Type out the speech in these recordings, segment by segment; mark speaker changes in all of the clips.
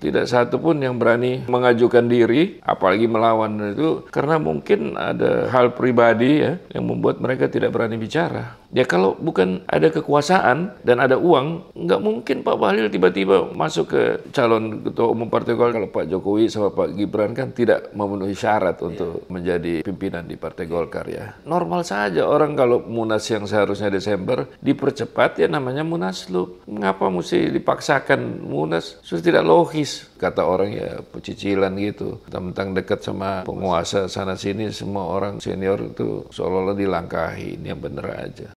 Speaker 1: Tidak satu pun yang berani mengajukan diri, apalagi melawan itu, karena mungkin ada hal pribadi ya yang membuat mereka tidak berani bicara. Ya kalau bukan ada kekuasaan dan ada uang, nggak mungkin Pak Bahlil tiba-tiba masuk ke calon ketua umum Partai Golkar. Kalau Pak Jokowi sama Pak Gibran kan tidak memenuhi syarat untuk iya. menjadi pimpinan di Partai Golkar ya. Normal saja orang kalau munas yang seharusnya Desember dipercepat ya namanya munaslup. Mengapa mesti dipaksakan munas? Sudah tidak logis kata orang ya pecicilan gitu. Tentang dekat sama penguasa sana sini semua orang senior itu seolah-olah dilangkahi. Ini yang bener aja.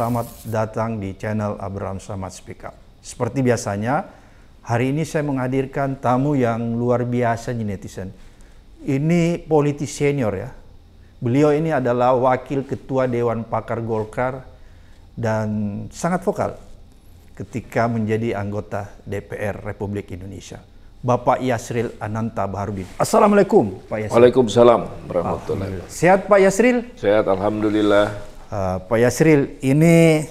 Speaker 2: selamat datang di channel Abraham Samad Speak Up. Seperti biasanya, hari ini saya menghadirkan tamu yang luar biasa netizen. Ini politis senior ya. Beliau ini adalah wakil ketua Dewan Pakar Golkar dan sangat vokal ketika menjadi anggota DPR Republik Indonesia. Bapak Yasril Ananta Baharudin. Assalamualaikum
Speaker 1: Pak Yasril. Waalaikumsalam warahmatullahi ah,
Speaker 2: Sehat Pak Yasril?
Speaker 1: Sehat Alhamdulillah.
Speaker 2: Uh, Pak Yasril, ini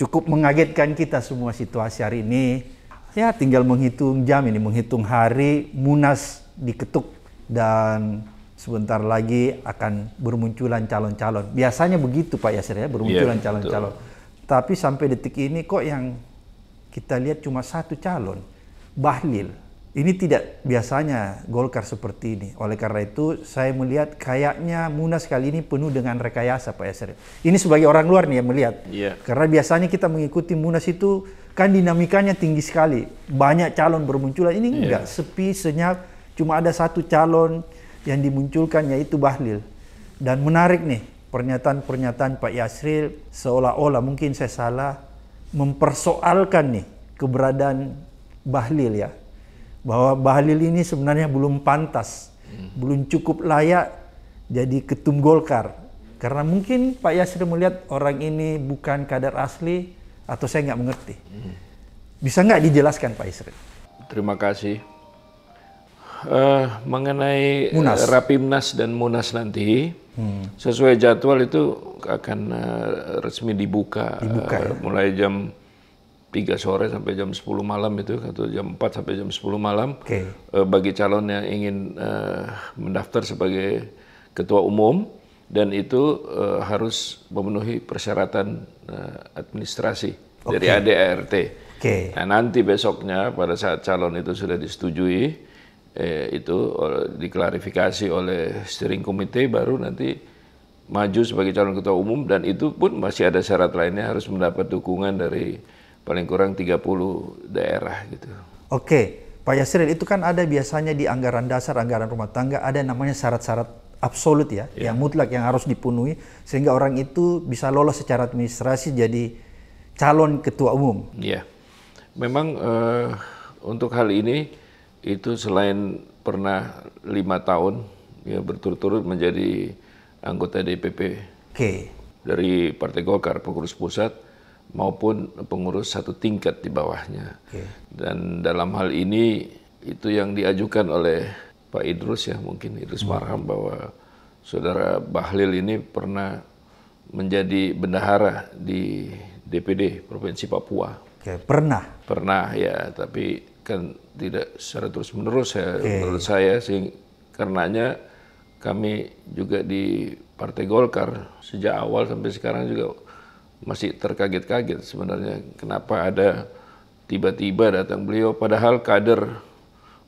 Speaker 2: cukup mengagetkan kita semua situasi hari ini. Ya, tinggal menghitung jam ini, menghitung hari, Munas diketuk dan sebentar lagi akan bermunculan calon-calon. Biasanya begitu Pak Yasril ya, bermunculan iya, calon-calon. Yeah, Tapi sampai detik ini kok yang kita lihat cuma satu calon, Bahlil. Ini tidak biasanya Golkar seperti ini. Oleh karena itu, saya melihat kayaknya Munas kali ini penuh dengan rekayasa Pak Yasir. Ini sebagai orang luar nih yang melihat. Yeah. Karena biasanya kita mengikuti Munas itu kan dinamikanya tinggi sekali. Banyak calon bermunculan. Ini yeah. enggak sepi, senyap. Cuma ada satu calon yang dimunculkan yaitu Bahlil. Dan menarik nih pernyataan-pernyataan Pak Yasril seolah-olah mungkin saya salah mempersoalkan nih keberadaan Bahlil ya bahwa Bahlil ini sebenarnya belum pantas, hmm. belum cukup layak jadi ketum Golkar. Karena mungkin Pak Yasir melihat orang ini bukan kader asli atau saya nggak mengerti. Hmm. Bisa nggak dijelaskan Pak Yasir?
Speaker 1: Terima kasih. Uh, mengenai eh, Munas. Rapimnas dan Munas nanti, hmm. sesuai jadwal itu akan uh, resmi dibuka, dibuka ya? mulai jam 3 sore sampai jam 10 malam itu atau jam 4 sampai jam 10 malam okay. Eh, bagi calon yang ingin uh, mendaftar sebagai ketua umum dan itu uh, harus memenuhi persyaratan uh, administrasi okay. dari ADART. Okay. Nah, nanti besoknya pada saat calon itu sudah disetujui eh, itu diklarifikasi oleh steering committee baru nanti maju sebagai calon ketua umum dan itu pun masih ada syarat lainnya harus mendapat dukungan dari paling kurang 30 daerah gitu.
Speaker 2: Oke, Pak Yasir itu kan ada biasanya di anggaran dasar, anggaran rumah tangga ada namanya syarat-syarat absolut ya, yeah. yang mutlak yang harus dipenuhi sehingga orang itu bisa lolos secara administrasi jadi calon ketua umum.
Speaker 1: Iya. Memang uh, untuk hal ini itu selain pernah lima tahun ya berturut-turut menjadi anggota DPP. Oke. Okay. Dari Partai Golkar, pengurus pusat, maupun pengurus satu tingkat di bawahnya. Okay. Dan dalam hal ini itu yang diajukan oleh Pak Idrus ya mungkin Idrus hmm. Marham bahwa saudara Bahlil ini pernah menjadi bendahara di DPD Provinsi Papua. okay. pernah. Pernah ya, tapi kan tidak secara terus menerus ya okay. menurut saya sih karenanya kami juga di Partai Golkar sejak awal sampai sekarang juga masih terkaget-kaget sebenarnya kenapa ada tiba-tiba datang beliau padahal kader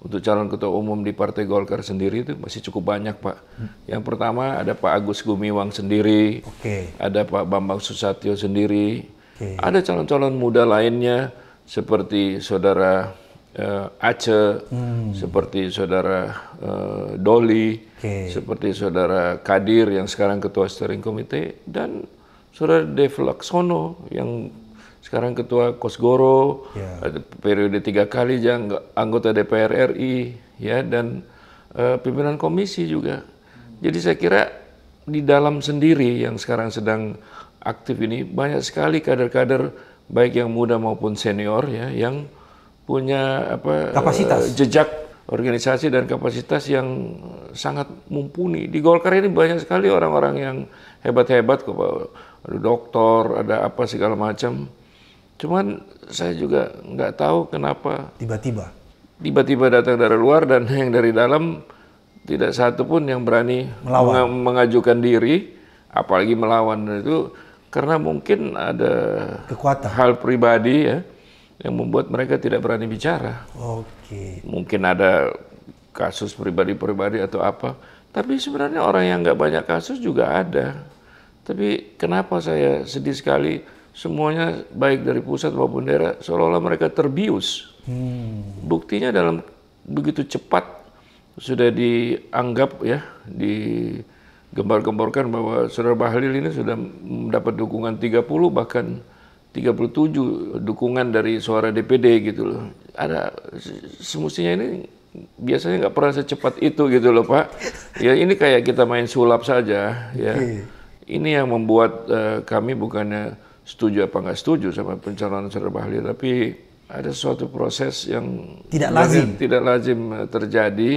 Speaker 1: untuk calon ketua umum di Partai Golkar sendiri itu masih cukup banyak, Pak. Yang pertama ada Pak Agus Gumiwang sendiri, okay. ada Pak Bambang Susatyo sendiri, okay. ada calon-calon muda lainnya seperti Saudara uh, eh, Ace, hmm. seperti Saudara uh, Doli, okay. seperti Saudara Kadir yang sekarang Ketua Steering Komite, dan Saudara Dev Laksono yang sekarang ketua Kosgoro, yeah. periode tiga kali jang, anggota DPR RI, ya dan uh, pimpinan komisi juga. Jadi saya kira di dalam sendiri yang sekarang sedang aktif ini banyak sekali kader-kader baik yang muda maupun senior ya yang punya apa kapasitas uh, jejak organisasi dan kapasitas yang sangat mumpuni. Di Golkar ini banyak sekali orang-orang yang hebat-hebat kok Pak ada dokter, ada apa segala macam. Cuman saya juga nggak tahu kenapa tiba-tiba tiba-tiba datang dari luar dan yang dari dalam tidak satu pun yang berani melawan. mengajukan diri, apalagi melawan itu karena mungkin ada kekuatan hal pribadi ya yang membuat mereka tidak berani bicara. Oke. Mungkin ada kasus pribadi-pribadi atau apa, tapi sebenarnya orang yang nggak banyak kasus juga ada. Tapi kenapa saya sedih sekali semuanya baik dari pusat maupun daerah seolah-olah mereka terbius. Hmm. Buktinya dalam begitu cepat sudah dianggap ya di gembar-gemborkan bahwa Saudara Bahlil ini sudah mendapat dukungan 30 bahkan 37 dukungan dari suara DPD gitu loh. Ada semestinya ini biasanya nggak pernah secepat itu gitu loh Pak. Ya ini kayak kita main sulap saja ya. Okay iya. Ini yang membuat uh, kami bukannya setuju apa nggak setuju sama pencalonan saudara bahli, tapi ada suatu proses yang tidak lazim, tidak lazim eh, terjadi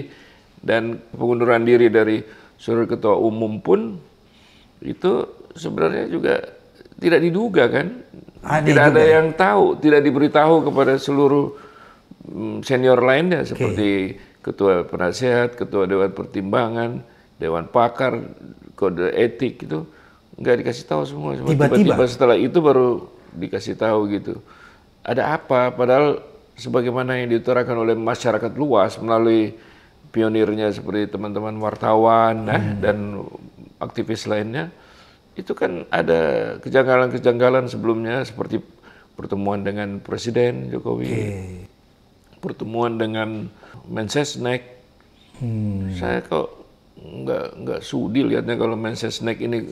Speaker 1: dan pengunduran diri dari seluruh ketua umum pun itu sebenarnya juga tidak diduga kan,
Speaker 2: tidak juga. ada ya? yang
Speaker 1: tahu, tidak diberitahu kepada seluruh mm, senior lainnya seperti ketua penasehat, ketua dewan pertimbangan, dewan pakar, kode etik itu nggak dikasih tahu semua. Tiba-tiba setelah itu baru dikasih tahu gitu. Ada apa? Padahal sebagaimana yang diutarakan oleh masyarakat luas melalui pionirnya seperti teman-teman wartawan eh, hmm. nah, dan aktivis lainnya, itu kan ada kejanggalan-kejanggalan sebelumnya seperti pertemuan dengan Presiden Jokowi, okay. pertemuan dengan Mensesnek. Hmm. Saya kok nggak nggak sudi lihatnya kalau Mensesnek ini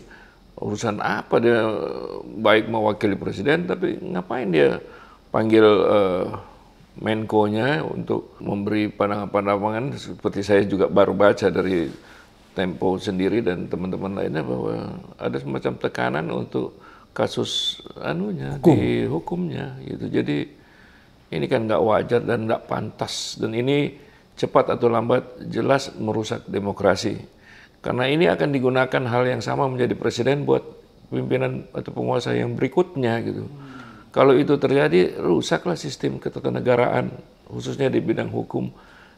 Speaker 1: urusan apa dia baik mewakili presiden tapi ngapain dia panggil uh, Menko-nya untuk memberi pandangan-pandangan seperti saya juga baru baca dari Tempo sendiri dan teman-teman lainnya bahwa ada semacam tekanan untuk kasus anunya Hukum. di hukumnya gitu. Jadi ini kan nggak wajar dan nggak pantas dan ini cepat atau lambat jelas merusak demokrasi. Karena ini akan digunakan hal yang sama menjadi presiden buat pimpinan atau penguasa yang berikutnya gitu. Kalau itu terjadi, rusaklah sistem ketatanegaraan, khususnya di bidang hukum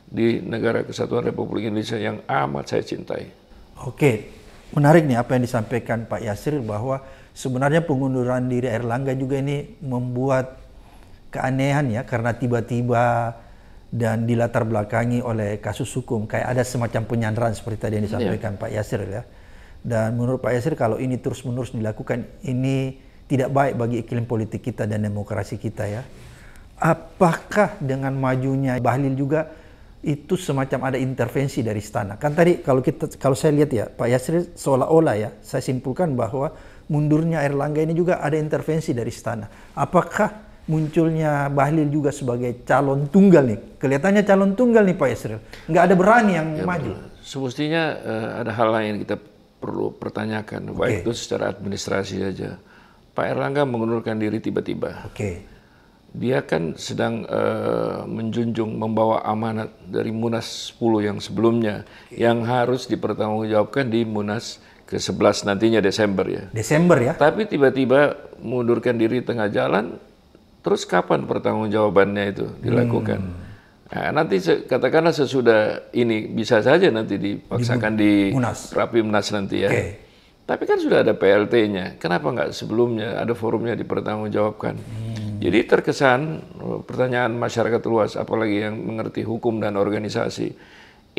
Speaker 1: di negara kesatuan Republik Indonesia yang amat saya cintai.
Speaker 2: Oke, menarik nih apa yang disampaikan Pak Yasir bahwa sebenarnya pengunduran diri Erlangga juga ini membuat keanehan ya karena tiba-tiba dan dilatar belakangi oleh kasus hukum kayak ada semacam penyandaran seperti tadi yang iya. disampaikan yeah. Pak Yasir ya. Dan menurut Pak Yasir kalau ini terus-menerus dilakukan ini tidak baik bagi iklim politik kita dan demokrasi kita ya. Apakah dengan majunya Bahlil juga itu semacam ada intervensi dari istana? Kan tadi kalau kita kalau saya lihat ya Pak Yasir seolah-olah ya saya simpulkan bahwa mundurnya Erlangga ini juga ada intervensi dari istana. Apakah munculnya Bahlil juga sebagai calon tunggal nih. Kelihatannya calon tunggal nih Pak Yusril, Nggak ada berani yang ya, maju.
Speaker 1: Semestinya uh, ada hal lain kita perlu pertanyakan. Okay. Baik itu secara administrasi saja. Pak Erlangga mengundurkan diri tiba-tiba. Oke. Okay. Dia kan sedang uh, menjunjung membawa amanat dari Munas 10 yang sebelumnya okay. yang harus dipertanggungjawabkan di Munas ke-11 nantinya Desember ya.
Speaker 2: Desember ya.
Speaker 1: Tapi tiba-tiba mundurkan diri tengah jalan Terus kapan pertanggungjawabannya itu dilakukan? Hmm. Nah, nanti se katakanlah sesudah ini bisa saja nanti dipaksakan di, di Munas. Rapimnas nanti ya. Okay. Tapi kan sudah ada PLT-nya. Kenapa nggak sebelumnya ada forumnya dipertanggungjawabkan? Hmm. Jadi terkesan oh, pertanyaan masyarakat luas, apalagi yang mengerti hukum dan organisasi,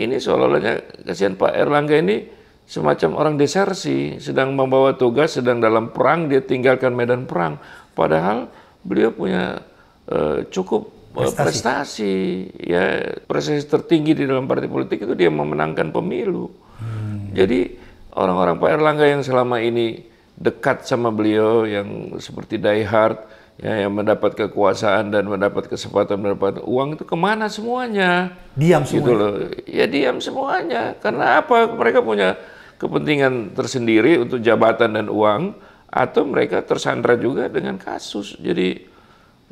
Speaker 1: ini seolah-olahnya kasihan Pak Erlangga ini semacam orang desersi, sedang membawa tugas, sedang dalam perang, dia tinggalkan medan perang. Padahal beliau punya uh, cukup eh, prestasi. prestasi ya prestasi tertinggi di dalam partai politik itu dia memenangkan pemilu hmm. jadi orang-orang Pak Erlangga yang selama ini dekat sama beliau yang seperti Die Hard ya yang mendapat kekuasaan dan mendapat kesempatan mendapat uang itu kemana semuanya diam semua gitu loh ya diam semuanya karena apa mereka punya kepentingan tersendiri untuk jabatan dan uang atau mereka tersandra juga dengan kasus. Jadi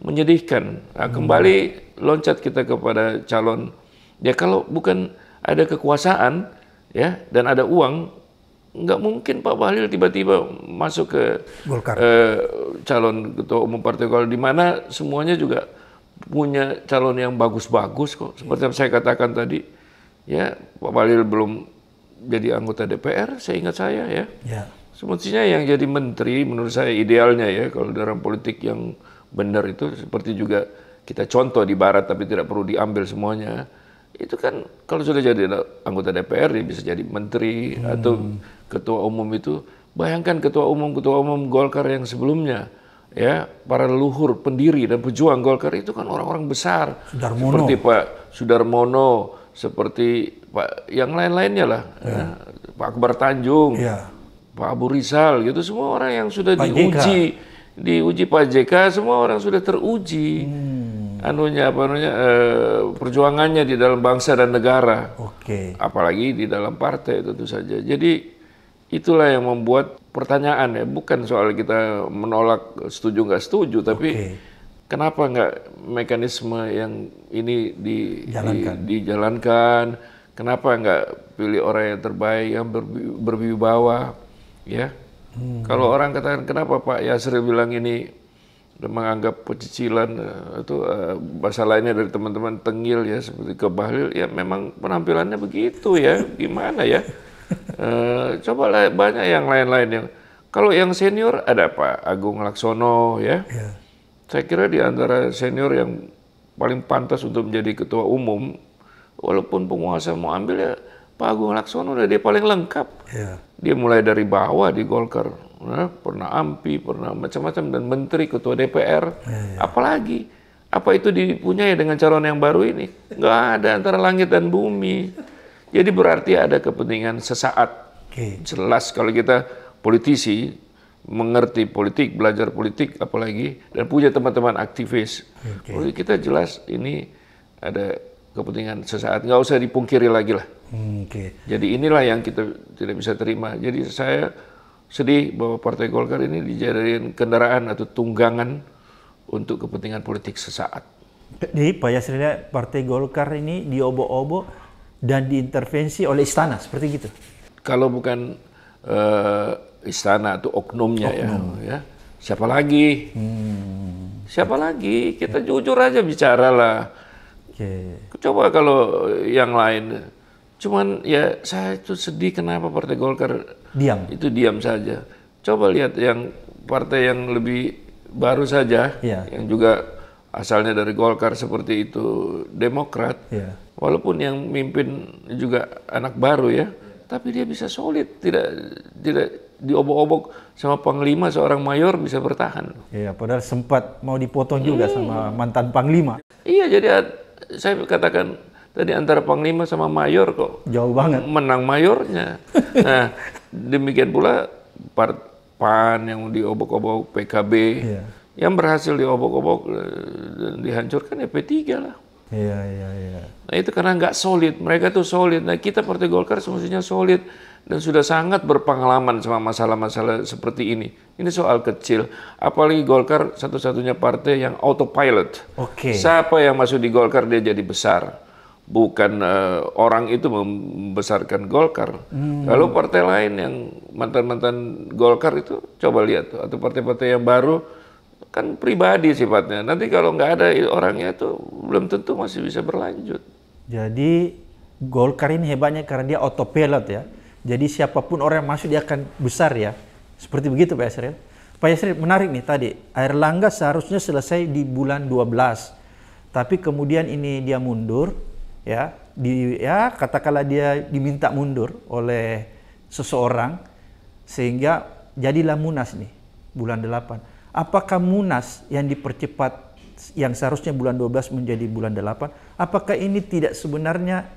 Speaker 1: menyedihkan. Nah, kembali loncat kita kepada calon ya kalau bukan ada kekuasaan ya dan ada uang nggak mungkin Pak Bahlil tiba-tiba masuk ke Golkar. Eh, calon ketua umum partai Golkar di mana semuanya juga punya calon yang bagus-bagus kok. Seperti yang saya katakan tadi ya Pak Bahlil belum jadi anggota DPR, saya ingat saya ya. ya Semestinya yang jadi menteri menurut saya idealnya ya kalau dalam politik yang benar itu seperti juga kita contoh di barat tapi tidak perlu diambil semuanya. Itu kan kalau sudah jadi anggota DPR dia bisa jadi menteri hmm. atau ketua umum itu bayangkan ketua umum ketua umum Golkar yang sebelumnya ya para leluhur pendiri dan pejuang Golkar itu kan orang-orang besar Sudarmono. seperti Pak Sudarmono seperti Pak yang lain-lainnya lah ya. ya. Pak Akbar Tanjung ya Pak Abu Rizal gitu semua orang yang sudah Pak diuji JK. diuji Pak JK semua orang sudah teruji hmm. anunya apa anunya eh, perjuangannya di dalam bangsa dan negara oke okay. apalagi di dalam partai tentu saja jadi itulah yang membuat pertanyaan ya bukan soal kita menolak setuju nggak setuju tapi okay kenapa nggak mekanisme yang ini di, di, dijalankan? Kenapa nggak pilih orang yang terbaik yang berwibawa? Ya. Hmm. Kalau orang katakan kenapa Pak Yasri bilang ini menganggap pecicilan eh, itu eh, bahasa lainnya dari teman-teman tengil ya seperti ke ya memang penampilannya begitu ya gimana ya e, coba banyak yang lain-lain yang kalau yang senior ada Pak Agung Laksono ya yeah. saya kira di antara senior yang paling pantas untuk menjadi ketua umum walaupun penguasa mau ambil ya Pak Agung Laksono udah dia paling lengkap. Yeah. Dia mulai dari bawah di Golkar, nah, pernah AMPI, pernah macam-macam dan menteri, ketua DPR, yeah. Iya. apalagi apa itu dipunyai dengan calon yang baru ini? Nggak ada antara langit dan bumi. Jadi berarti ada kepentingan sesaat. Okay. Jelas kalau kita politisi mengerti politik, belajar politik apalagi dan punya teman-teman aktivis, okay. kita jelas ini ada kepentingan sesaat. Nggak usah dipungkiri lagi lah okay. Jadi inilah yang kita tidak bisa terima. Jadi saya sedih bahwa Partai Golkar ini dijadikan kendaraan atau tunggangan untuk kepentingan politik sesaat.
Speaker 2: Jadi Pak Yasrila, ya, Partai Golkar ini diobo-obo dan diintervensi oleh istana, seperti gitu?
Speaker 1: Kalau bukan uh, istana atau oknumnya ya, Oknum. ya, ya, siapa lagi? Hmm. Siapa lagi? Kita ya. jujur aja bicaralah. Okay. Coba kalau yang lain Cuman ya saya itu sedih kenapa Partai Golkar diam. Itu diam saja. Coba lihat yang partai yang lebih baru saja, ya. yang juga asalnya dari Golkar seperti itu Demokrat. ya. Walaupun yang mimpin juga anak baru ya, tapi dia bisa solid, tidak tidak diobok-obok sama panglima seorang mayor bisa bertahan.
Speaker 2: Iya, padahal sempat mau dipotong juga hmm. sama mantan panglima.
Speaker 1: Iya, jadi saya katakan Tadi antara panglima sama mayor kok. Jauh banget. Menang mayornya. nah, demikian pula part PAN yang diobok-obok PKB. Yeah. Yang berhasil diobok-obok eh, dan dihancurkan ya P3 lah.
Speaker 2: Iya, iya, iya.
Speaker 1: Nah itu karena nggak solid. Mereka tuh solid. Nah kita Partai Golkar semestinya solid. Dan sudah sangat berpengalaman sama masalah-masalah seperti ini. Ini soal kecil. Apalagi Golkar satu-satunya partai yang autopilot. Oke. Okay. Siapa yang masuk di Golkar dia jadi besar bukan uh, orang itu membesarkan Golkar. Hmm. Kalau partai lain yang mantan-mantan Golkar itu coba lihat tuh, atau partai-partai yang baru kan pribadi sifatnya. Nanti kalau nggak ada orangnya itu belum tentu masih bisa berlanjut. Jadi
Speaker 2: Golkar ini hebatnya karena dia autopilot ya. Jadi siapapun orang yang masuk dia akan besar ya. Seperti begitu Pak Yasir. Pak Yasir menarik nih tadi. Air Langga seharusnya selesai di bulan 12. Tapi kemudian ini dia mundur, ya di ya katakanlah dia diminta mundur oleh seseorang sehingga jadilah munas nih bulan 8 apakah munas yang dipercepat yang seharusnya bulan 12 menjadi bulan 8 apakah ini tidak sebenarnya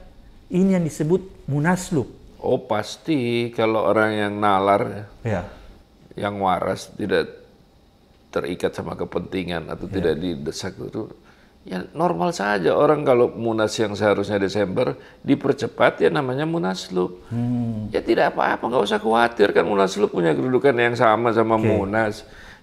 Speaker 2: ini yang disebut munaslub
Speaker 1: oh pasti kalau orang yang nalar ya yang waras tidak terikat sama kepentingan atau ya. tidak didesak itu ya normal saja orang kalau munas yang seharusnya Desember dipercepat ya namanya munaslup hmm. ya tidak apa-apa nggak usah khawatir kan munaslup punya kedudukan yang sama sama okay. munas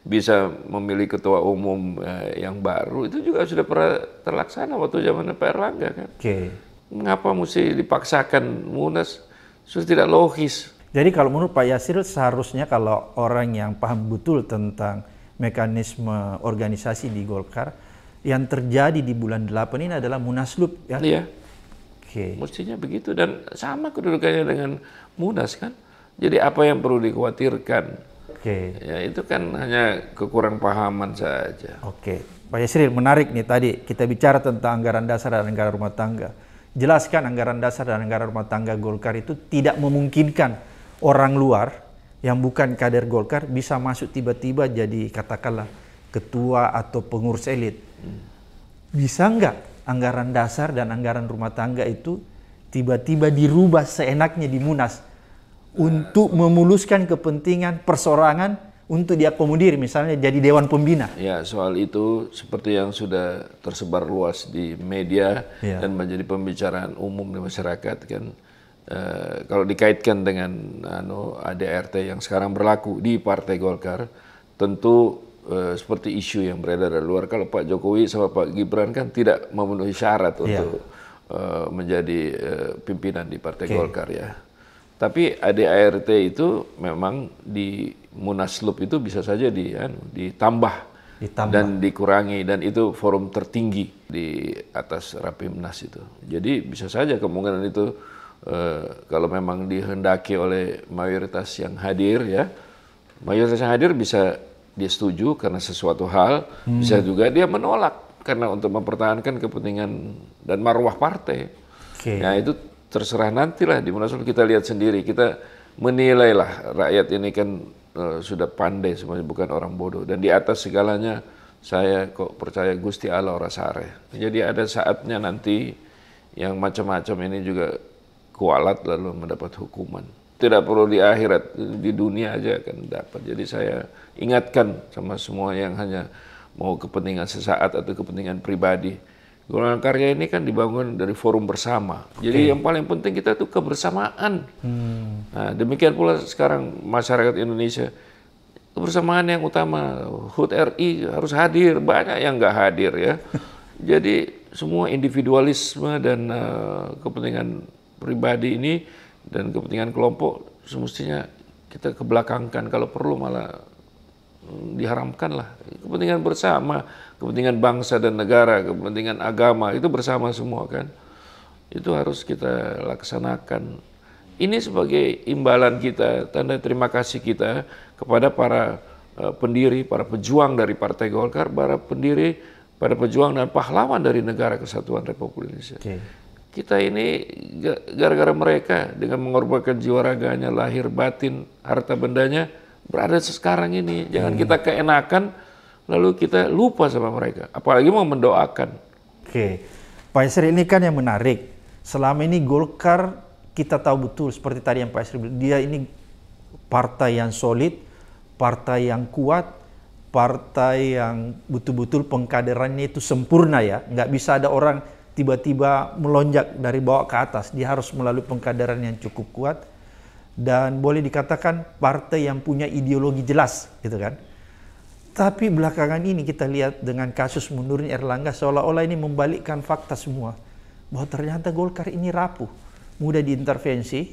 Speaker 1: bisa memilih ketua umum eh, yang baru itu juga sudah pernah terlaksana waktu zaman Pak Erlangga kan okay. mengapa mesti dipaksakan munas sudah tidak logis jadi kalau menurut Pak Yasir seharusnya
Speaker 2: kalau orang yang paham betul tentang mekanisme organisasi di Golkar yang terjadi di bulan 8 ini adalah munaslup ya. Iya.
Speaker 1: Oke. Okay. Mestinya begitu dan sama kedudukannya dengan munas kan. Jadi apa yang perlu dikhawatirkan? Oke. Okay. Ya itu kan hanya kekurang pahaman saja. Oke. Okay. Pak Yasir
Speaker 2: menarik nih tadi kita bicara tentang anggaran dasar dan anggaran rumah tangga. Jelaskan anggaran dasar dan anggaran rumah tangga Golkar itu tidak memungkinkan orang luar yang bukan kader Golkar bisa masuk tiba-tiba jadi katakanlah ketua atau pengurus elit bisa nggak anggaran dasar dan anggaran rumah tangga itu tiba-tiba dirubah seenaknya di Munas untuk ya, memuluskan kepentingan persorangan untuk diakomodir misalnya jadi dewan pembina.
Speaker 1: Ya, soal itu seperti yang sudah tersebar luas di media ya. dan menjadi pembicaraan umum di masyarakat kan e, kalau dikaitkan dengan anu ADRT yang sekarang berlaku di Partai Golkar tentu Eh, seperti isu yang beredar dari luar kalau Pak Jokowi sama Pak Gibran kan tidak memenuhi syarat yeah. untuk uh, menjadi uh, pimpinan di Partai okay. Golkar ya. Tapi ADART itu memang di Munaslup itu bisa saja di, ya, ditambah, ditambah dan dikurangi dan itu forum tertinggi di atas Rapimnas itu. Jadi bisa saja kemungkinan itu uh, kalau memang dihendaki oleh mayoritas yang hadir ya mayoritas yang hadir bisa dia setuju karena sesuatu hal, hmm. bisa juga dia menolak karena untuk mempertahankan kepentingan dan marwah partai. Okay. Ya, nah itu terserah nantilah di munaslup kita lihat sendiri kita menilailah rakyat ini kan uh, sudah pandai semuanya bukan orang bodoh dan di atas segalanya saya kok percaya Gusti Allah Rasare. Jadi ada saatnya nanti yang macam-macam ini juga kualat lalu mendapat hukuman. Tidak perlu di akhirat, di dunia aja akan dapat. Jadi saya Ingatkan sama semua yang hanya mau kepentingan sesaat atau kepentingan pribadi. Golongan karya ini kan dibangun dari forum bersama. Jadi yang paling penting kita tuh kebersamaan.
Speaker 2: Hmm.
Speaker 1: Nah, demikian pula sekarang masyarakat Indonesia kebersamaan yang utama. HUT RI harus hadir, banyak yang nggak hadir ya. Jadi semua individualisme dan uh, kepentingan pribadi ini dan kepentingan kelompok semestinya kita kebelakangkan kalau perlu malah diharamkanlah. Kepentingan bersama, kepentingan bangsa dan negara, kepentingan agama itu bersama semua kan. Itu harus kita laksanakan. Ini sebagai imbalan kita, tanda terima kasih kita kepada para eh, pendiri, para pejuang dari Partai Golkar, para pendiri, para pejuang dan pahlawan dari negara kesatuan Republik Indonesia. Okay kita ini gara-gara mereka dengan mengorbankan jiwa raganya, lahir batin, harta bendanya, berada sekarang ini. Jangan hmm. kita keenakan lalu kita lupa sama mereka. Apalagi mau mendoakan. Oke,
Speaker 2: Pak Yasir ini kan yang menarik. Selama ini Golkar kita tahu betul seperti tadi yang Pak Yasir bilang, dia ini partai yang solid, partai yang kuat, partai yang betul-betul pengkaderannya itu sempurna ya. Nggak bisa ada orang tiba-tiba melonjak dari bawah ke atas. Dia harus melalui pengkaderan yang cukup kuat, dan boleh dikatakan partai yang punya ideologi jelas gitu kan. Tapi belakangan ini kita lihat dengan kasus mundurnya Erlangga seolah-olah ini membalikkan fakta semua bahwa ternyata Golkar ini rapuh, mudah diintervensi,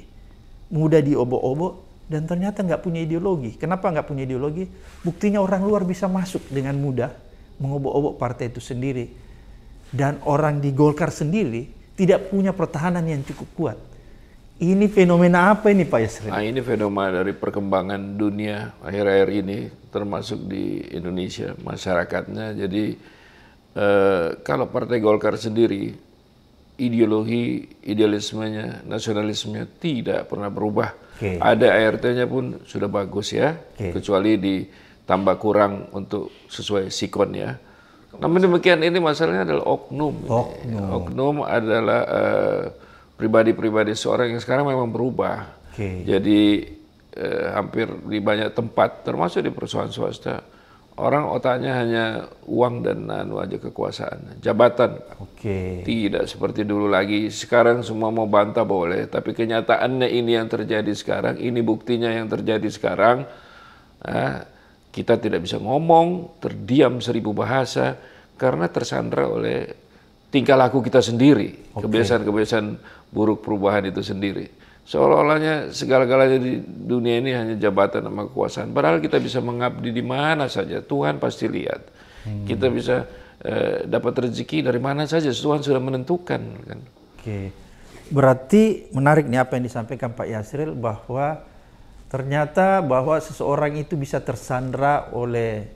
Speaker 2: mudah diobok-obok dan ternyata nggak punya ideologi. Kenapa nggak punya ideologi? Buktinya orang luar bisa masuk dengan mudah mengobok-obok partai itu sendiri dan orang di Golkar sendiri tidak punya pertahanan yang cukup kuat ini fenomena apa ini Pak Yasri? Nah,
Speaker 1: ini fenomena dari perkembangan dunia akhir-akhir ini, termasuk di Indonesia, masyarakatnya. Jadi eh, kalau Partai Golkar sendiri, ideologi, idealismenya, nasionalismenya tidak pernah berubah. Okay. Ada ART-nya pun sudah bagus ya, okay. kecuali ditambah kurang untuk sesuai sikon ya. Namun demikian ini masalahnya adalah oknum. Oknum, oknum adalah... Eh, pribadi-pribadi seorang yang sekarang memang berubah. Okay. Jadi eh, hampir di banyak tempat, termasuk di perusahaan swasta, orang otaknya hanya uang dan anu aja kekuasaan, jabatan. Okay. Tidak seperti dulu lagi. Sekarang semua mau bantah boleh, tapi kenyataannya ini yang terjadi sekarang, ini buktinya yang terjadi sekarang. Eh, kita tidak bisa ngomong, terdiam seribu bahasa karena tersandra oleh tingkah laku kita sendiri, kebiasaan-kebiasaan okay. Kebiasaan -kebiasaan buruk perubahan itu sendiri. Seolah-olahnya segala-galanya di dunia ini hanya jabatan sama kekuasaan. Padahal kita bisa mengabdi di mana saja, Tuhan pasti lihat. Hmm. Kita bisa eh, dapat rezeki dari mana saja, Tuhan sudah menentukan. Kan?
Speaker 2: Oke, berarti menarik nih apa yang disampaikan Pak Yasril bahwa ternyata bahwa seseorang itu bisa tersandra oleh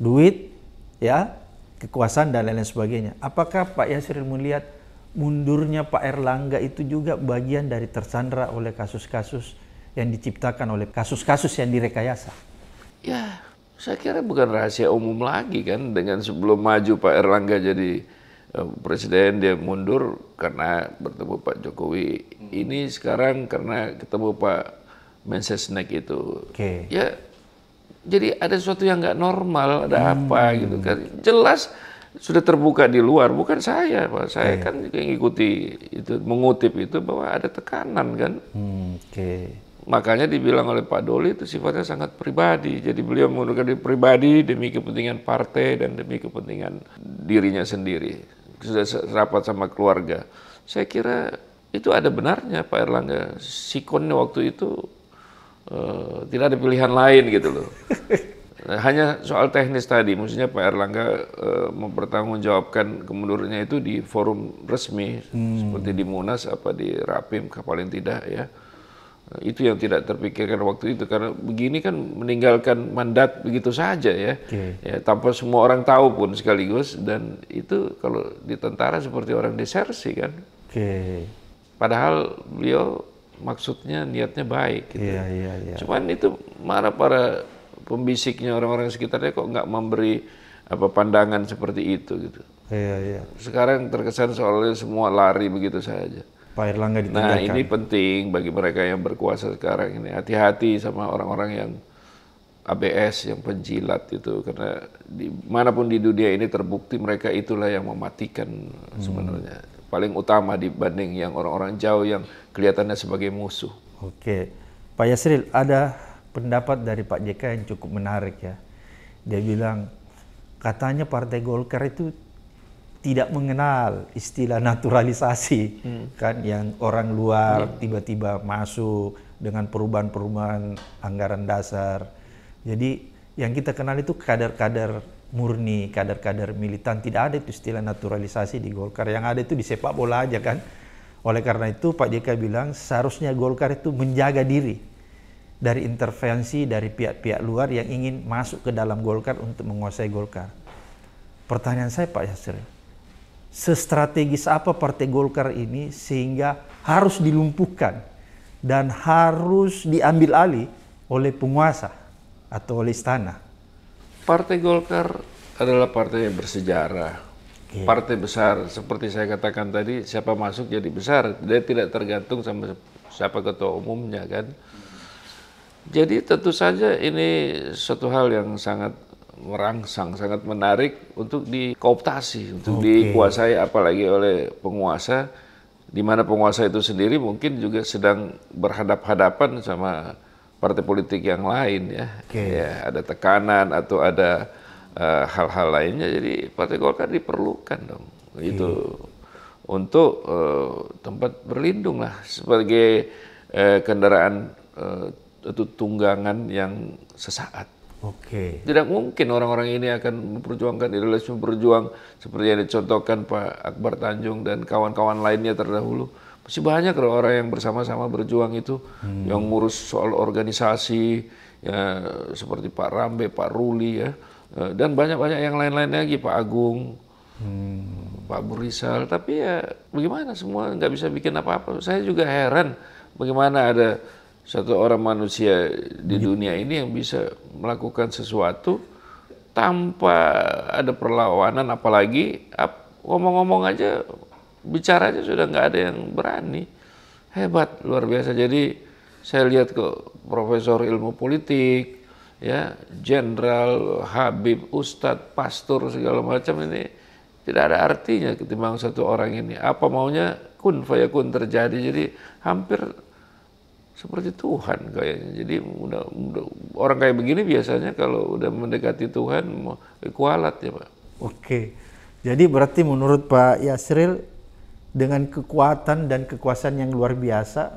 Speaker 2: duit, ya, kekuasaan dan lain-lain sebagainya. Apakah Pak Yasril melihat mundurnya Pak Erlangga itu juga bagian dari tersandra oleh kasus-kasus yang diciptakan oleh kasus-kasus yang direkayasa.
Speaker 1: Ya, saya kira bukan rahasia umum lagi kan dengan sebelum maju Pak Erlangga jadi eh, presiden dia mundur karena bertemu Pak Jokowi. Ini sekarang karena ketemu Pak Mensesnek itu. Okay. Ya, jadi ada sesuatu yang nggak normal, ada hmm. apa gitu kan. Jelas sudah terbuka di luar, bukan saya, Pak. Saya okay. Iya. kan mengikuti itu, mengutip itu bahwa ada tekanan kan.
Speaker 2: Hmm, Oke. Okay.
Speaker 1: Makanya dibilang oleh Pak Doli itu sifatnya sangat pribadi. Jadi beliau menggunakan diri pribadi demi kepentingan partai dan demi kepentingan dirinya sendiri. Sudah rapat sama keluarga. Saya kira itu ada benarnya Pak Erlangga. Sikonnya waktu itu uh, tidak ada pilihan lain gitu loh. Hanya soal teknis tadi, maksudnya Pak Erlangga e, mempertanggungjawabkan kemundurnya itu di forum resmi hmm. seperti di Munas apa di Rapim, paling tidak ya. Eh, itu yang tidak terpikirkan waktu itu karena begini kan meninggalkan mandat begitu saja ya, okay. ya tanpa semua orang tahu pun sekaligus dan itu kalau di tentara seperti orang desersi kan. Okay. Padahal beliau maksudnya niatnya baik. Gitu. Yeah, yeah, yeah. Cuman itu marah para pembisiknya orang-orang sekitarnya kok nggak memberi apa pandangan seperti itu gitu. Iya iya. Sekarang terkesan soalnya semua lari begitu saja.
Speaker 2: Pak Erlangga ditinggalkan. Nah ini
Speaker 1: penting bagi mereka yang berkuasa sekarang ini hati-hati sama orang-orang yang ABS yang penjilat itu karena dimanapun di dunia ini terbukti mereka itulah yang mematikan hmm. sebenarnya paling utama dibanding yang orang-orang jauh yang kelihatannya sebagai musuh. Oke,
Speaker 2: Pak Yasril ada pendapat dari Pak JK yang cukup menarik ya. Dia bilang katanya Partai Golkar itu tidak mengenal istilah naturalisasi hmm. kan yang orang luar hmm. tiba-tiba hmm. masuk dengan perubahan-perubahan anggaran dasar. Jadi yang kita kenal itu kader-kader murni, kader-kader militan. Tidak ada itu istilah naturalisasi di Golkar. Yang ada itu di sepak bola aja kan. Oleh karena itu Pak JK bilang seharusnya Golkar itu menjaga diri dari intervensi dari pihak-pihak luar yang ingin masuk ke dalam Golkar untuk menguasai Golkar. Pertanyaan saya Pak Yasir, sestrategis apa Partai Golkar ini sehingga harus dilumpuhkan dan harus diambil alih oleh penguasa atau oleh istana?
Speaker 1: Partai Golkar adalah partai yang bersejarah. Partai besar, seperti saya katakan tadi, siapa masuk jadi besar. Dia tidak tergantung sama siapa ketua umumnya kan. Jadi tentu saja ini suatu hal yang sangat merangsang, sangat menarik untuk dikooptasi, untuk dikuasai apalagi oleh penguasa di mana penguasa itu sendiri mungkin juga sedang berhadap-hadapan sama partai politik yang lain ya. Okay. Ya, ada tekanan atau ada eh, hal-hal uh, lainnya. Jadi Partai Golkar diperlukan dong. Okay. Itu untuk uh, tempat berlindung lah sebagai uh, kendaraan atau tunggangan yang sesaat. Oke. Okay. Tidak mungkin orang-orang ini akan memperjuangkan idealisme berjuang seperti yang dicontohkan Pak Akbar Tanjung dan kawan-kawan lainnya terdahulu. Masih banyak loh orang yang bersama-sama berjuang itu, hmm. yang ngurus soal organisasi, ya, seperti Pak Rambe, Pak Ruli ya, eh, dan banyak-banyak yang lain-lain lagi, Pak Agung, hmm. Pak Burisal. Tapi ya bagaimana semua nggak bisa bikin apa-apa. Saya juga heran bagaimana ada satu orang manusia di iya. dunia ini yang bisa melakukan sesuatu tanpa ada perlawanan apalagi ngomong-ngomong aja bicara aja sudah nggak ada yang berani hebat luar biasa jadi saya lihat ke profesor ilmu politik ya jenderal habib ustadz pastor segala macam ini tidak ada artinya ketimbang satu orang ini apa maunya kun fayakun terjadi jadi hampir seperti Tuhan kayaknya. Jadi udah, udah, orang kayak begini biasanya kalau udah mendekati Tuhan mau kualat ya Pak. Oke.
Speaker 2: Jadi berarti menurut Pak Yasril dengan kekuatan dan kekuasaan yang luar biasa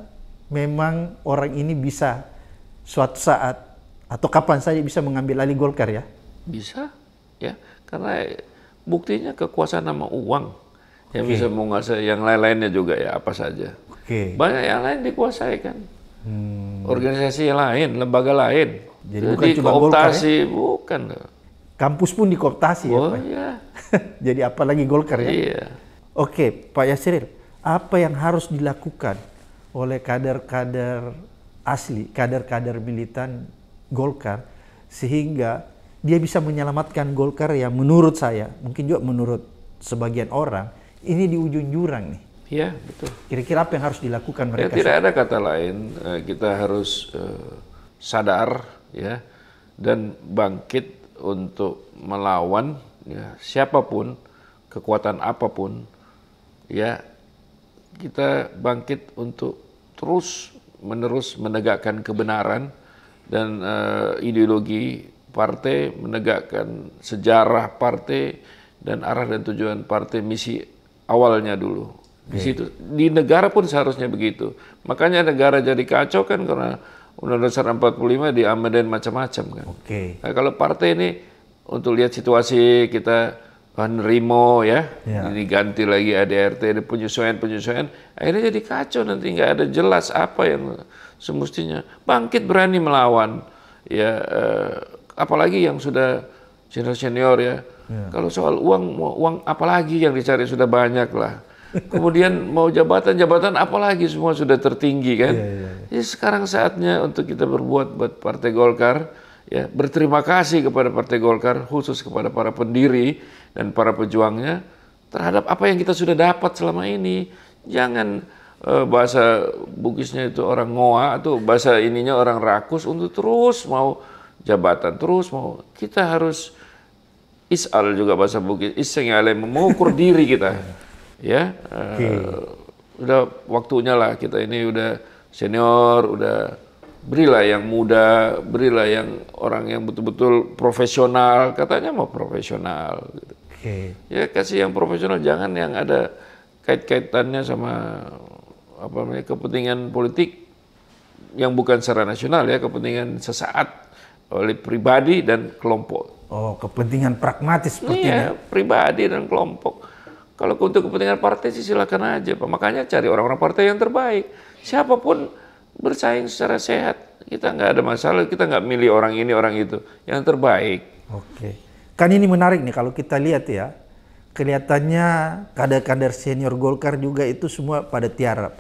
Speaker 2: memang orang ini bisa suatu saat atau kapan saja bisa mengambil alih Golkar ya? Bisa.
Speaker 1: Ya, karena buktinya kekuasaan nama uang yang okay. bisa menguasai yang lain-lainnya juga ya apa saja. Okay. Banyak yang lain dikuasai kan hmm. organisasi lain, lembaga lain. Jadi, Jadi bukan cuma kooptasi, Golkar ya? bukan.
Speaker 2: Kampus pun dikooptasi ya, oh, ya Pak? Iya. Jadi apalagi Golkar ya? Iya. Oke, Pak Yasir, apa yang harus dilakukan oleh kader-kader asli, kader-kader militan Golkar sehingga dia bisa menyelamatkan Golkar yang menurut saya, mungkin juga menurut sebagian orang, ini di ujung jurang nih.
Speaker 1: Iya, betul.
Speaker 2: Kira-kira apa yang harus dilakukan ya, mereka? Ya, tidak ada
Speaker 1: kata lain, eh, kita harus uh, sadar ya dan bangkit untuk melawan ya siapapun, kekuatan apapun ya kita bangkit untuk terus menerus menegakkan kebenaran dan uh, ideologi partai, menegakkan sejarah partai dan arah dan tujuan partai misi awalnya dulu di situ di negara pun seharusnya begitu. Makanya negara jadi kacau kan karena Undang-Undang Dasar 45 di amandemen macam-macam kan. Oke. Okay. Nah, kalau partai ini untuk lihat situasi kita Rimo ya, ya. ini ganti lagi ADRT, ada penyesuaian-penyesuaian, akhirnya jadi kacau nanti nggak ada jelas apa yang semestinya bangkit berani melawan ya eh, apalagi yang sudah senior senior ya. ya. Kalau soal uang uang apalagi yang dicari sudah banyak lah kemudian mau jabatan jabatan apalagi semua sudah tertinggi kan. Yeah, yeah, iya. Jadi sekarang saatnya untuk kita berbuat buat Partai Golkar ya berterima kasih kepada Partai Golkar khusus kepada para pendiri dan para pejuangnya terhadap apa yang kita sudah dapat selama ini. Jangan eh, bahasa Bugisnya itu orang ngoa atau bahasa ininya orang rakus untuk terus mau jabatan terus mau kita harus isal juga bahasa Bugis iseng mengukur diri kita iya ya eh, okay. uh, udah waktunya lah kita ini udah senior udah berilah yang muda berilah yang orang yang betul-betul profesional katanya mau profesional gitu. okay. ya kasih yang profesional jangan yang ada kait-kaitannya sama apa namanya kepentingan politik yang bukan secara nasional ya kepentingan sesaat oleh pribadi dan kelompok.
Speaker 2: Oh, kepentingan pragmatis seperti iya,
Speaker 1: pribadi dan kelompok. Kalau untuk kepentingan partai sih silakan aja, Pak. Makanya cari orang-orang partai yang terbaik. Siapapun bersaing secara sehat. Kita nggak ada masalah, kita nggak milih orang ini, orang itu. Yang terbaik. Oke.
Speaker 2: Kan ini menarik nih kalau kita lihat ya. Kelihatannya kader-kader senior Golkar juga itu semua pada tiarap.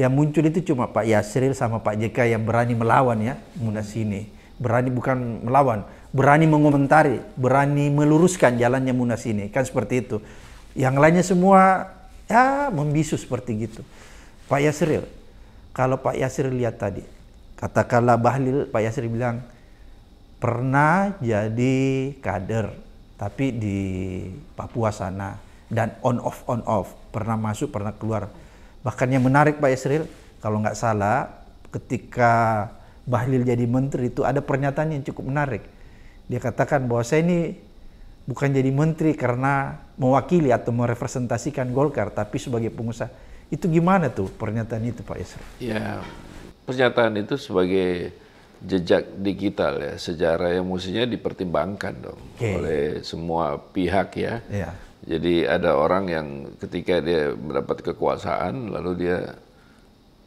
Speaker 2: Yang muncul itu cuma Pak Yasril sama Pak JK yang berani melawan ya Munas ini. Berani bukan melawan, berani mengomentari, berani meluruskan jalannya Munas ini. Kan seperti itu. Yang lainnya semua ya membisu seperti gitu. Pak Yasril, kalau Pak Yasril lihat tadi, katakanlah Bahlil, Pak Yasril bilang pernah jadi kader tapi di Papua sana dan on off on off pernah masuk pernah keluar bahkan yang menarik Pak Yasril kalau nggak salah ketika Bahlil jadi menteri itu ada pernyataan yang cukup menarik dia katakan bahwa saya ini bukan jadi menteri karena mewakili atau merepresentasikan Golkar, tapi sebagai pengusaha. Itu gimana tuh pernyataan itu Pak
Speaker 1: Yusri? Ya, pernyataan itu sebagai jejak digital ya, sejarah yang mestinya dipertimbangkan dong okay. oleh semua pihak ya. Yeah. Jadi ada orang yang ketika dia mendapat kekuasaan, lalu dia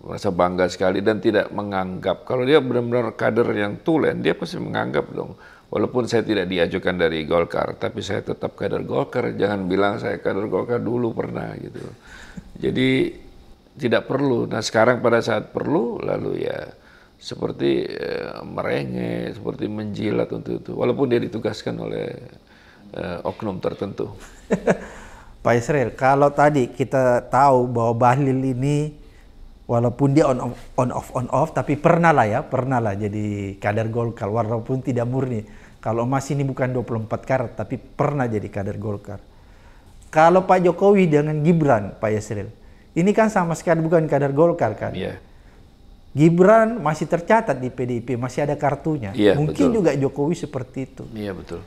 Speaker 1: merasa bangga sekali dan tidak menganggap. Kalau dia benar-benar kader yang tulen, dia pasti menganggap dong Walaupun saya tidak diajukan dari Golkar, tapi saya tetap kader Golkar. Jangan bilang saya kader Golkar dulu pernah gitu. Jadi tidak perlu. Nah sekarang pada saat perlu, lalu ya seperti eh, merengek, seperti menjilat untuk itu. Walaupun dia ditugaskan oleh eh, oknum tertentu.
Speaker 2: Pak Israel, kalau tadi kita tahu bahwa Bahlil ini walaupun dia on off on off on off tapi pernah lah ya pernah lah jadi kader Golkar walaupun tidak murni kalau Mas ini bukan 24 karat tapi pernah jadi kader Golkar kalau Pak Jokowi dengan Gibran Pak Yusril, ini kan sama sekali bukan kader Golkar kan yeah. Gibran masih tercatat di PDIP masih ada kartunya yeah, iya, mungkin betul. juga Jokowi seperti itu iya yeah, betul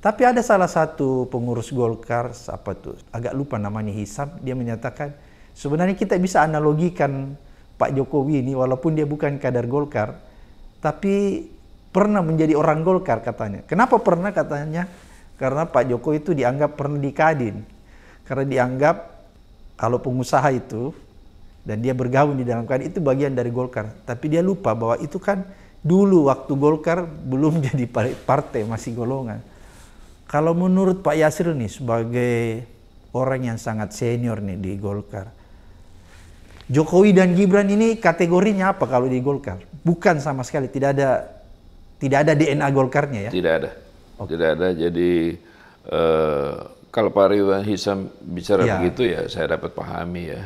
Speaker 2: tapi ada salah satu pengurus Golkar apa tuh agak lupa namanya Hisam dia menyatakan Sebenarnya kita bisa analogikan Pak Jokowi ini walaupun dia bukan kader Golkar, tapi pernah menjadi orang Golkar katanya. Kenapa pernah katanya? Karena Pak Jokowi itu dianggap pernah di Kadin. Karena dianggap kalau pengusaha itu dan dia bergabung di dalam Kadin itu bagian dari Golkar. Tapi dia lupa bahwa itu kan dulu waktu Golkar belum jadi partai, masih golongan. Kalau menurut Pak Yasir nih sebagai orang yang sangat senior nih di Golkar, Jokowi dan Gibran ini kategorinya apa kalau di Golkar? Bukan sama sekali, tidak ada tidak ada DNA Golkarnya ya?
Speaker 1: Tidak ada, okay. tidak ada. Jadi uh, kalau Pak Ridwan Hisam bicara ya. begitu ya saya dapat pahami ya.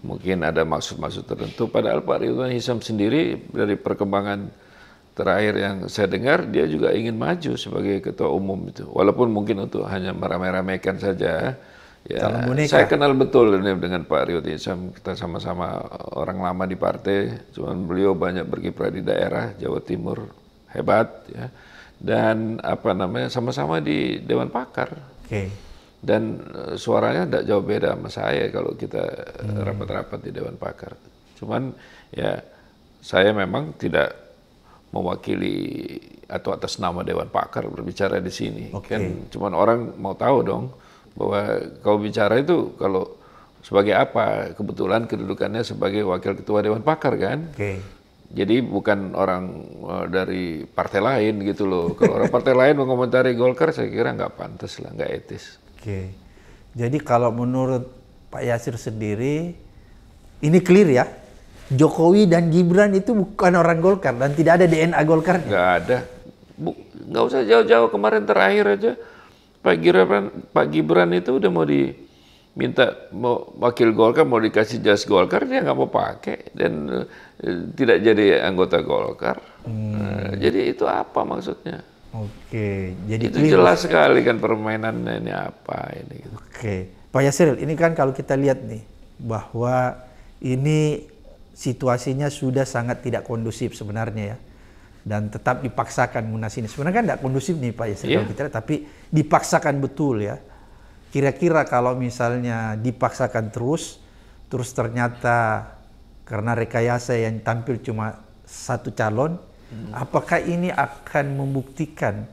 Speaker 1: Mungkin ada maksud-maksud tertentu. Padahal Pak Ridwan Hisam sendiri dari perkembangan terakhir yang saya dengar dia juga ingin maju sebagai ketua umum itu. Walaupun mungkin untuk hanya meramaikan saja Ya, Saya kenal betul ini dengan Pak Rio Tisam. Kita sama-sama orang lama di partai. Cuman beliau banyak berkiprah di daerah Jawa Timur hebat ya. Dan apa namanya sama-sama di Dewan Pakar. Oke. Okay. Dan eh, suaranya tidak jauh beda sama saya kalau kita rapat hmm. rapat-rapat di Dewan Pakar. Cuman ya saya memang tidak mewakili atau atas nama Dewan Pakar berbicara di sini. Okay. Kan cuman orang mau tahu dong bahwa kau bicara itu kalau sebagai apa kebetulan kedudukannya sebagai wakil ketua dewan pakar kan okay. jadi bukan orang eh, dari partai lain gitu loh kalau orang partai lain mengomentari Golkar saya kira nggak pantas lah nggak etis oke
Speaker 2: okay. jadi kalau menurut Pak Yasir sendiri ini clear ya Jokowi dan Gibran itu bukan orang Golkar dan tidak ada DNA Golkar
Speaker 1: nggak ada nggak usah jauh-jauh kemarin terakhir aja Pak Gibran, Pak Gibran itu udah mau diminta mau wakil Golkar mau dikasih jas Golkar dia nggak mau pakai dan eh, tidak jadi anggota Golkar. Hmm. Nah, jadi itu apa maksudnya? Oke, jadi itu clear. jelas sekali kan permainannya ini apa ini. Gitu. Oke,
Speaker 2: Pak Yasiril, ini kan kalau kita lihat nih bahwa ini situasinya sudah sangat tidak kondusif sebenarnya ya dan tetap dipaksakan munas ini sebenarnya kan tidak kondusif nih Pak Yasir iya. yeah. kita tapi dipaksakan betul ya kira-kira kalau misalnya dipaksakan terus terus ternyata karena rekayasa yang tampil cuma satu calon hmm. apakah ini akan membuktikan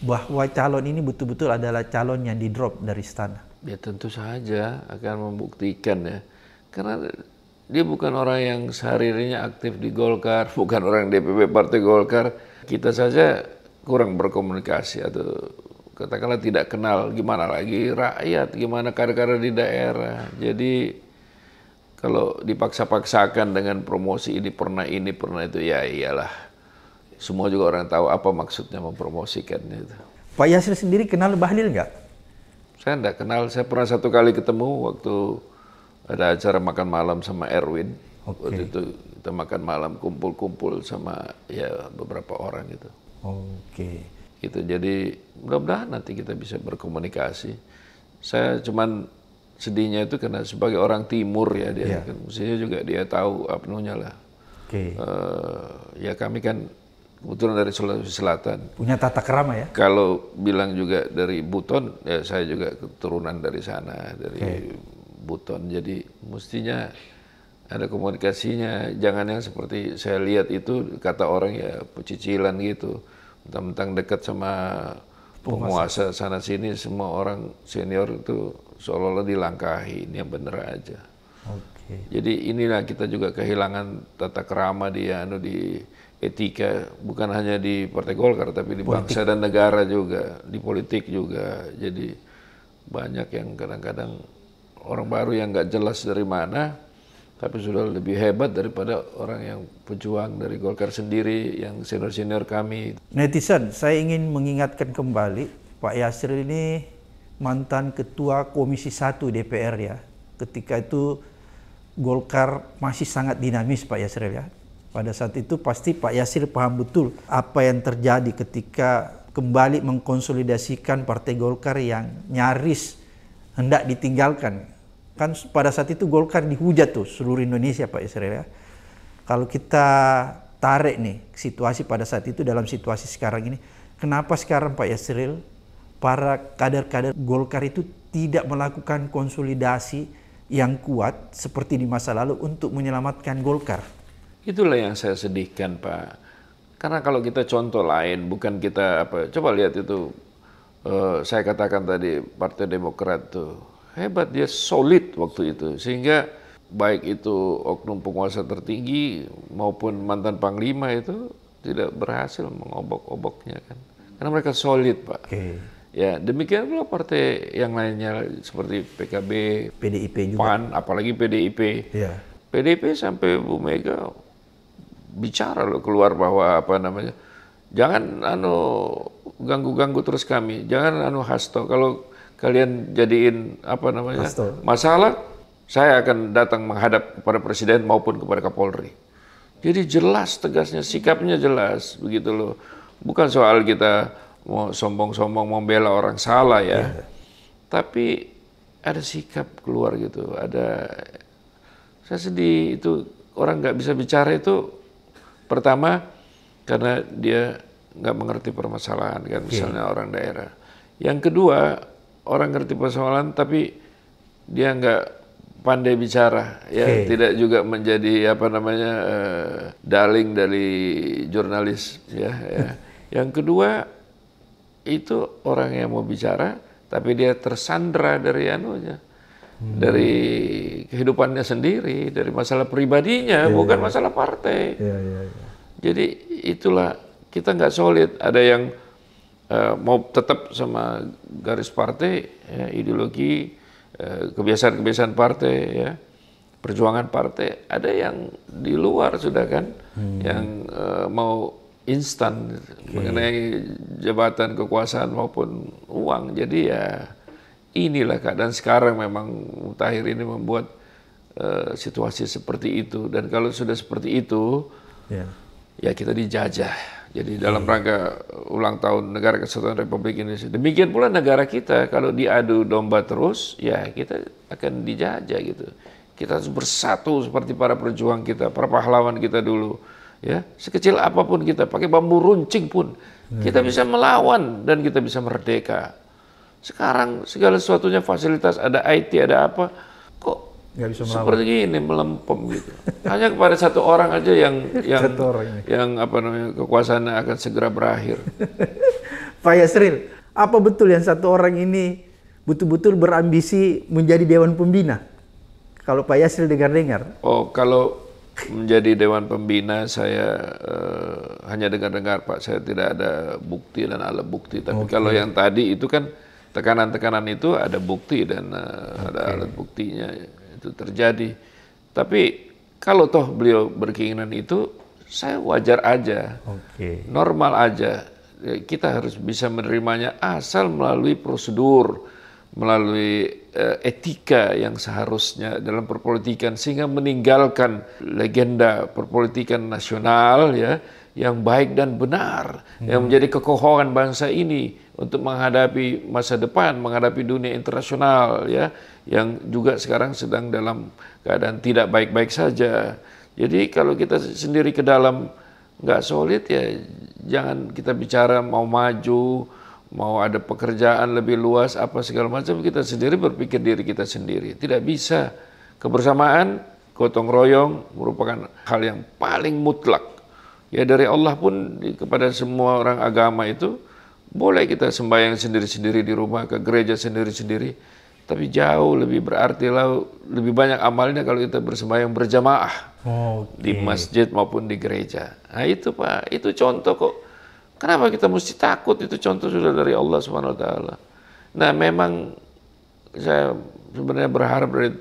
Speaker 2: bahwa calon ini betul-betul adalah calon yang di drop dari istana
Speaker 1: ya tentu saja akan membuktikan ya karena dia bukan orang yang sehari-harinya aktif di Golkar, bukan orang DPP Partai Golkar. Kita saja kurang berkomunikasi atau katakanlah tidak kenal gimana lagi rakyat, gimana kader-kader di daerah. Jadi kalau dipaksa-paksakan dengan promosi ini pernah ini pernah itu ya iyalah. Semua juga orang tahu apa maksudnya mempromosikannya itu.
Speaker 2: Pak Yasir sendiri kenal Bahlil nggak?
Speaker 1: Saya nggak kenal. Saya pernah satu kali ketemu waktu ada acara makan malam sama Erwin. Okay. Waktu itu kita makan malam kumpul-kumpul sama ya beberapa orang gitu. Oke. Okay. Gitu. Jadi mudah-mudahan nanti kita bisa berkomunikasi. Saya cuman sedihnya itu karena sebagai orang timur ya dia yeah. kan mestinya juga dia tahu apnunya lah. Oke. Okay. Uh, eh, ya kami kan kebetulan dari Sulawesi Selatan. Punya tata kerama ya? Kalau bilang juga dari Buton, ya saya juga keturunan dari sana, dari okay. Buton. Jadi mestinya ada komunikasinya. Jangan yang seperti saya lihat itu kata orang ya pecicilan gitu. Tentang dekat sama penguasa sana sini semua orang senior itu seolah-olah dilangkahi. Ini yang bener aja. Okay. Jadi inilah kita juga kehilangan tata kerama di anu di etika bukan hanya di Partai Golkar tapi di politik. bangsa dan negara juga, di politik juga. Jadi banyak yang kadang-kadang orang baru yang nggak jelas dari mana, tapi sudah lebih hebat daripada orang yang pejuang dari Golkar sendiri, yang senior-senior kami.
Speaker 2: Netizen, saya ingin mengingatkan kembali, Pak Yasir ini mantan Ketua Komisi 1 DPR ya. Ketika itu Golkar masih sangat dinamis Pak Yasir ya. Pada saat itu pasti Pak Yasir paham betul apa yang terjadi ketika kembali mengkonsolidasikan Partai Golkar yang nyaris hendak ditinggalkan. Kan pada saat itu Golkar dihujat tuh seluruh Indonesia Pak Israel ya. Kalau kita tarik nih situasi pada saat itu dalam situasi sekarang ini, kenapa sekarang Pak Yasril para kader-kader Golkar itu tidak melakukan konsolidasi yang kuat seperti di masa lalu untuk menyelamatkan Golkar?
Speaker 1: Itulah yang saya sedihkan Pak. Karena kalau kita contoh lain, bukan kita apa, coba lihat itu uh, saya katakan tadi Partai Demokrat tuh hebat dia solid waktu itu sehingga baik itu oknum penguasa tertinggi maupun mantan panglima itu tidak berhasil mengobok-oboknya kan karena mereka solid pak. Okay. Ya demikian pula partai yang lainnya seperti PKB, PDIP juga. PAN, apalagi PDIP. Yeah. PDIP sampai Bu Mega bicara loh keluar bahwa apa namanya jangan anu ganggu-ganggu terus kami, jangan anu hasto. Kalau kalian jadiin apa namanya hasto. masalah, saya akan datang menghadap kepada presiden maupun kepada Kapolri. Jadi jelas tegasnya, sikapnya jelas begitu loh. Bukan soal kita mau sombong-sombong membela orang salah ya, ya. tapi ada sikap keluar gitu. Ada saya sedih itu orang nggak bisa bicara itu pertama karena dia nggak mengerti permasalahan kan misalnya yeah. orang daerah. Yang kedua orang ngerti permasalahan tapi dia nggak pandai bicara ya okay. tidak juga menjadi apa namanya uh, eh, darling dari jurnalis ya, ya. yang kedua itu orang yang mau bicara tapi dia tersandra dari anunya hmm. dari kehidupannya sendiri dari masalah pribadinya yeah, bukan yeah. masalah partai yeah, yeah, yeah. Jadi itulah kita nggak solid. Ada yang uh, mau tetap sama garis partai, ya, ideologi, kebiasaan eh, kebiasaan-kebiasaan partai, ya, perjuangan partai. Ada yang di luar sudah kan, hmm. yang uh, mau instan okay. mengenai jabatan kekuasaan maupun uang. Jadi ya inilah keadaan sekarang memang Mutakhir ini membuat uh, situasi seperti itu. Dan kalau sudah seperti itu. Yeah ya kita dijajah. Jadi dalam rangka ulang tahun Negara Kesatuan Republik Indonesia. Demikian pula negara kita kalau diadu domba terus, ya kita akan dijajah gitu. Kita harus bersatu seperti para perjuang kita, para pahlawan kita dulu. Ya, sekecil apapun kita, pakai bambu runcing pun, kita hmm. bisa melawan dan kita bisa merdeka. Sekarang segala sesuatunya fasilitas ada IT, ada apa, kok nggak bisa Seperti ini melempem gitu. Hanya kepada satu orang aja yang yang yang apa namanya kekuasaan akan segera berakhir.
Speaker 2: Pak Yasril, apa betul yang satu orang ini betul-betul berambisi menjadi dewan pembina? Kalau Pak Yasril dengar-dengar.
Speaker 1: Oh, kalau menjadi dewan pembina saya uh, hanya dengar-dengar Pak, saya tidak ada bukti dan alat bukti. Tapi okay. kalau yang tadi itu kan tekanan-tekanan itu ada bukti dan uh, eh, okay. ada alat buktinya itu terjadi. Tapi kalau toh beliau berkeinginan itu, saya wajar aja, okay. normal aja. Ya, kita harus bisa menerimanya asal melalui prosedur, melalui uh, etika yang seharusnya dalam perpolitikan sehingga meninggalkan legenda perpolitikan nasional ya yang baik dan benar hmm. yang menjadi kekokohan bangsa ini untuk menghadapi masa depan, menghadapi dunia internasional ya yang juga sekarang sedang dalam keadaan tidak baik-baik saja. Jadi kalau kita sendiri ke dalam nggak solid ya jangan kita bicara mau maju, mau ada pekerjaan lebih luas apa segala macam kita sendiri berpikir diri kita sendiri. Tidak bisa. Kebersamaan, gotong royong merupakan hal yang paling mutlak. Ya dari Allah pun kepada semua orang agama itu boleh kita sembahyang sendiri-sendiri di rumah, ke gereja sendiri-sendiri tapi jauh lebih berarti lah, lebih banyak amalnya kalau kita bersembahyang berjamaah okay. Oh, di masjid maupun di gereja. Nah itu pak, itu contoh kok. Kenapa kita mesti takut? Itu contoh sudah dari Allah Subhanahu Wa Taala. Nah memang saya sebenarnya berharap dari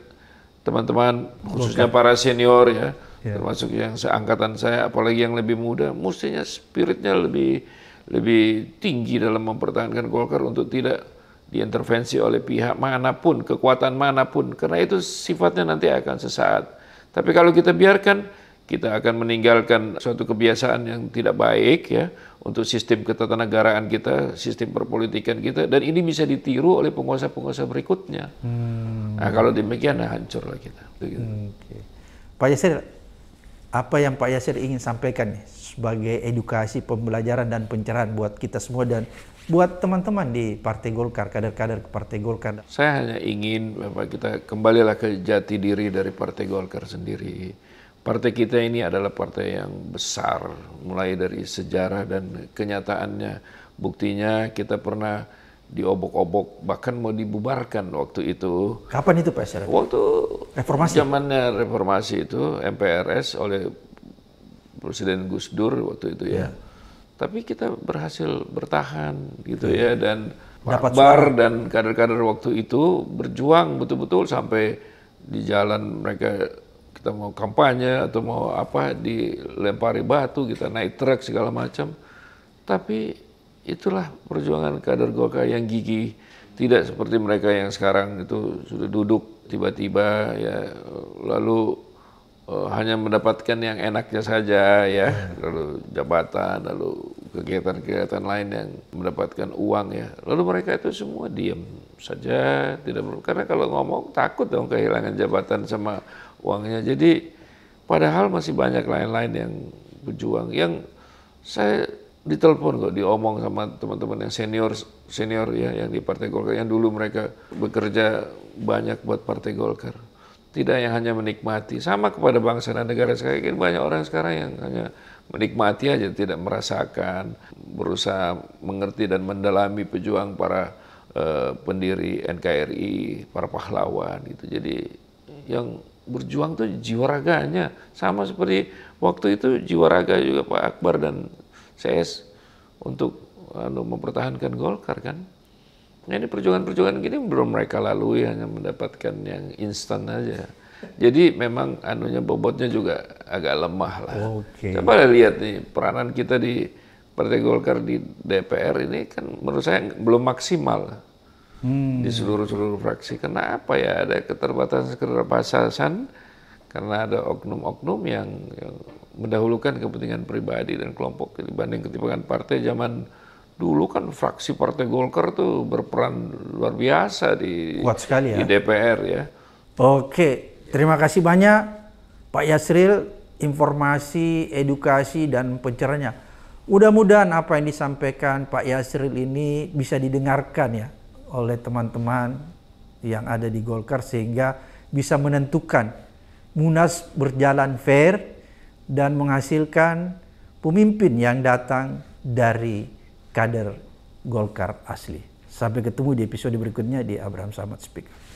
Speaker 1: teman-teman khususnya para senior ya, yeah. termasuk yang seangkatan saya, apalagi yang lebih muda, mestinya spiritnya lebih lebih tinggi dalam mempertahankan Golkar untuk tidak diintervensi oleh pihak manapun, kekuatan manapun, karena itu sifatnya nanti akan sesaat. Tapi kalau kita biarkan, kita akan meninggalkan suatu kebiasaan yang tidak baik ya untuk sistem ketatanegaraan kita, sistem perpolitikan kita, dan ini bisa ditiru oleh penguasa-penguasa berikutnya. Hmm. Nah kalau demikian, nah hancurlah kita.
Speaker 2: Hmm, Pak Yasir, apa yang Pak Yasir ingin sampaikan sebagai edukasi, pembelajaran dan pencerahan buat kita semua dan buat teman-teman di Partai Golkar, kader-kader Partai Golkar?
Speaker 1: Saya hanya ingin Bapak kita kembalilah ke jati diri dari Partai Golkar sendiri. Partai kita ini adalah partai yang besar, mulai dari sejarah dan kenyataannya. Buktinya kita pernah diobok-obok, bahkan mau dibubarkan waktu itu.
Speaker 2: Kapan itu Pak Syarif? Waktu
Speaker 1: reformasi. Zamannya reformasi itu MPRS oleh Presiden Gus Dur waktu itu ya. ya tapi kita berhasil bertahan gitu iya. ya dan Dapat bar suara. dan kader-kader waktu itu berjuang betul-betul sampai di jalan mereka kita mau kampanye atau mau apa dilempari batu kita naik truk segala macam tapi itulah perjuangan kader Golkar yang gigih tidak seperti mereka yang sekarang itu sudah duduk tiba-tiba ya lalu Eh, hanya mendapatkan yang enaknya saja ya, lalu jabatan, lalu kegiatan-kegiatan lain yang mendapatkan uang ya. Lalu mereka itu semua diam saja, tidak perlu karena kalau ngomong takut dong kehilangan jabatan sama uangnya. Jadi padahal masih banyak lain-lain yang berjuang yang saya ditelepon kok diomong sama teman-teman yang senior senior ya yang di Partai Golkar yang dulu mereka bekerja banyak buat Partai Golkar tidak yang hanya menikmati. Sama kepada bangsa dan negara saya yakin banyak orang sekarang yang hanya menikmati aja, tidak merasakan, berusaha mengerti dan mendalami pejuang para eh, pendiri NKRI, para pahlawan gitu. Jadi yang berjuang tuh jiwa raganya sama seperti waktu itu jiwa raga juga Pak Akbar dan CS untuk anu, mempertahankan Golkar kan. Nah, ini perjuangan-perjuangan gini belum mereka lalui hanya mendapatkan yang instan aja. Jadi memang anunya bobotnya juga agak lemah lah. Okay. Coba lihat nih peranan kita di Partai Golkar di DPR ini kan menurut saya belum maksimal hmm. di seluruh seluruh fraksi. Kenapa ya ada keterbatasan keterbatasan karena ada oknum-oknum yang, yang mendahulukan kepentingan pribadi dan kelompok dibanding kepentingan partai zaman dulu kan fraksi Partai Golkar tuh berperan luar biasa di Kuat sekali ya. di DPR ya.
Speaker 2: Oke, terima kasih banyak Pak Yasril informasi, edukasi dan pencerahnya. Mudah-mudahan apa yang disampaikan Pak Yasril ini bisa didengarkan ya oleh teman-teman yang ada di Golkar sehingga bisa menentukan Munas berjalan fair dan menghasilkan pemimpin yang datang dari kader Golkar asli. Sampai ketemu di episode berikutnya di Abraham Samad Speak.